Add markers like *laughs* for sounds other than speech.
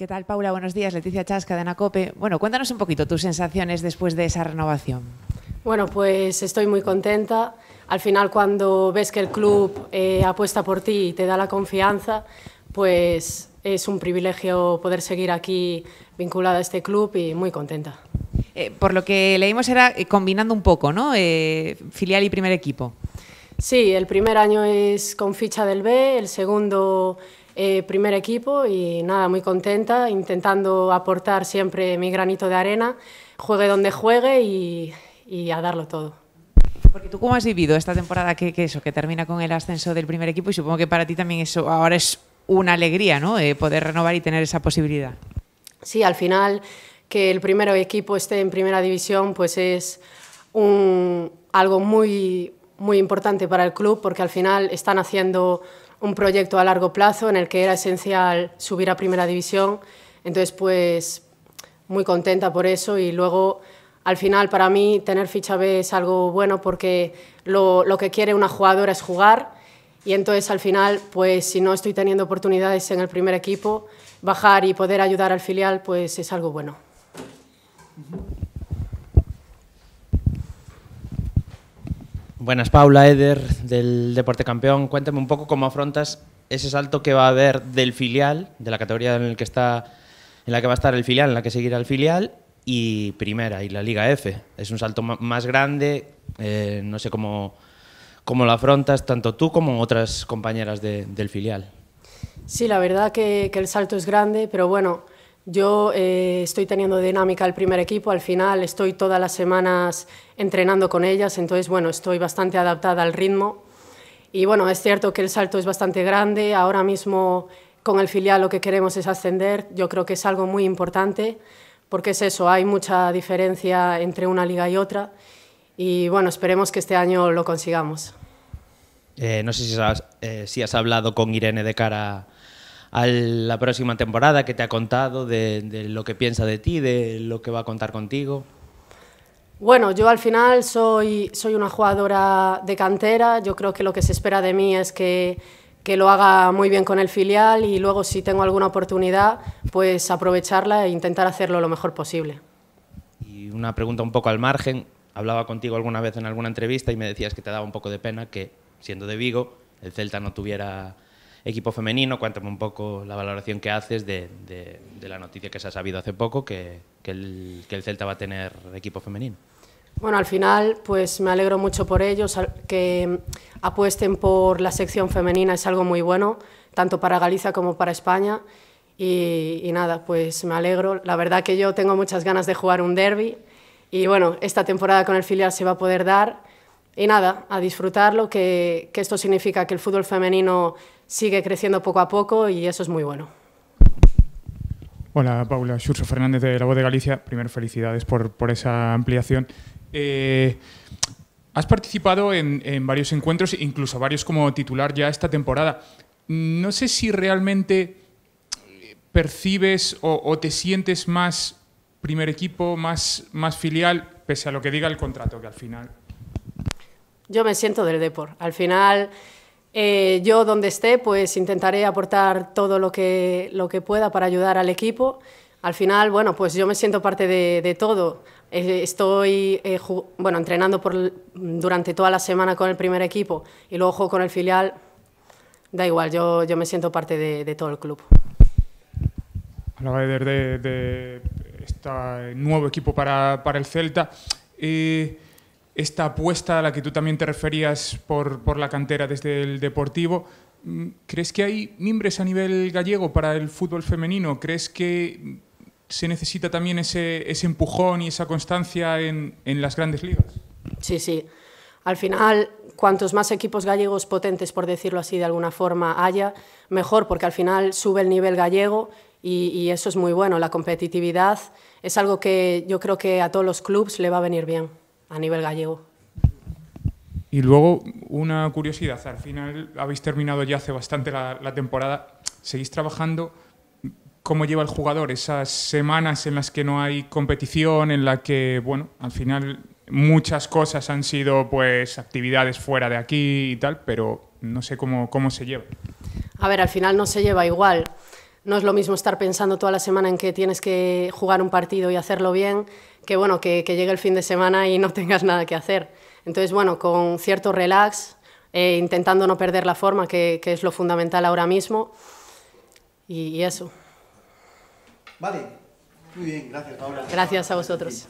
¿Qué tal, Paula? Buenos días. Leticia Chasca de Anacope. Bueno, cuéntanos un poquito tus sensaciones después de esa renovación. Bueno, pues estoy muy contenta. Al final, cuando ves que el club eh, apuesta por ti y te da la confianza, pues es un privilegio poder seguir aquí vinculada a este club y muy contenta. Eh, por lo que leímos era eh, combinando un poco, ¿no? filial y primer equipo. Sí, el primer año es con ficha del B, el segundo eh, primer equipo y nada, muy contenta, intentando aportar siempre mi granito de arena, juegue donde juegue y, y a darlo todo. Porque tú cómo has vivido esta temporada que, eso, que termina con el ascenso del primer equipo y supongo que para ti también eso ahora es una alegría, ¿no? poder renovar y tener esa posibilidad. Sí, al final que el primer equipo esté en primera división pues es un, algo muy, muy importante para el club porque al final están haciendo un proyecto a largo plazo en el que era esencial subir a primera división. Entonces, pues muy contenta por eso y luego al final para mí tener ficha B es algo bueno porque lo, lo, que quiere una jugadora es jugar y entonces al final pues si no estoy teniendo oportunidades en el primer equipo, bajar y poder ayudar al filial pues es algo bueno. Buenas, Paula, Eder, del Deporte Campeón. Cuéntame un poco cómo afrontas ese salto que va a haber del filial, de la categoría en, el que está, en la que va a estar el filial, en la que seguirá el filial, y primera, y la Liga F. Es un salto más grande, eh, no sé cómo, cómo lo afrontas tanto tú como otras compañeras del filial. Sí, la verdad que, el salto es grande, pero bueno, yo eh, estoy teniendo dinámica el primer equipo, al final estoy todas las semanas entrenando con ellas, entonces bueno, estoy bastante adaptada al ritmo. Y bueno, es cierto que el salto es bastante grande, ahora mismo con el filial lo que queremos es ascender, yo creo que es algo muy importante, porque es eso, hay mucha diferencia entre una liga y otra, y bueno, esperemos que este año lo consigamos. Eh, no sé si has, eh, si has hablado con Irene de cara a la próxima temporada, que te ha contado, de, lo que piensa de ti, de lo que va a contar contigo. Bueno, yo al final soy, soy una jugadora de cantera, yo creo que lo que se espera de mí es que, que, lo haga muy bien con el filial y luego si tengo alguna oportunidad, pues aprovecharla e intentar hacerlo lo mejor posible. Y una pregunta un poco al margen, hablaba contigo alguna vez en alguna entrevista y me decías que te daba un poco de pena que, siendo de Vigo, el Celta no tuviera equipo femenino, cuéntame un poco la valoración que haces de, la noticia que se ha sabido hace poco, que, el, Celta va a tener equipo femenino. Bueno, al final, pues me alegro mucho por ellos, que apuesten por la sección femenina es algo muy bueno, tanto para Galicia como para España. Y, nada, pues me alegro. La verdad que yo tengo muchas ganas de jugar un derby. Y bueno, esta temporada con el filial se va a poder dar. Y nada, a disfrutarlo, que, que esto significa que el fútbol femenino sigue creciendo poco a poco y eso es muy bueno. Hola Paula, Xurso Fernández de La Voz de Galicia. Primero, felicidades por, por esa ampliación. Eh, has participado en, varios encuentros, incluso varios como titular ya esta temporada. No sé si realmente percibes o, te sientes más primer equipo, más, más filial, pese a lo que diga el contrato, que al final... Yo me siento del Depor. Al final eh, yo donde esté, pues intentaré aportar todo lo que, lo que pueda para ayudar al equipo. Al final, bueno, pues yo me siento parte de, todo. Eh, estoy eh, bueno, entrenando por, durante toda la semana con el primer equipo y luego juego con el filial. Da igual, yo, yo me siento parte de, todo el club. Hablaba de, de, este nuevo equipo para, para el Celta esta apuesta a la que tú también te referías por, la cantera desde el Deportivo, mm, ¿crees que hay mimbres a nivel gallego para el fútbol femenino? ¿Crees que se necesita también ese, empujón y esa constancia en, las grandes ligas? Sí, sí. Al final, cuantos más equipos gallegos potentes, por decirlo así de alguna forma, haya, mejor, porque al final sube el nivel gallego y, y eso es muy bueno. La competitividad es algo que yo creo que a todos los clubes le va a venir bien a nivel gallego. Y luego, una curiosidad, al final habéis terminado ya hace bastante la, temporada, ¿seguís trabajando? cómo lleva el jugador esas semanas en las que no hay competición, en la que, bueno, al final muchas cosas han sido pues actividades fuera de aquí y tal, pero no sé cómo, cómo se lleva. A ver, al final no se lleva igual. No es lo mismo estar pensando toda la semana en que tienes que jugar un partido y hacerlo bien que bueno, que, llegue el fin de semana y no *laughs* tengas nada que hacer. Entonces, bueno, con cierto relax, eh, intentando no perder la forma, que, es lo fundamental ahora mismo, y, y eso. Vale, muy bien, gracias Paula. Gracias a vosotros.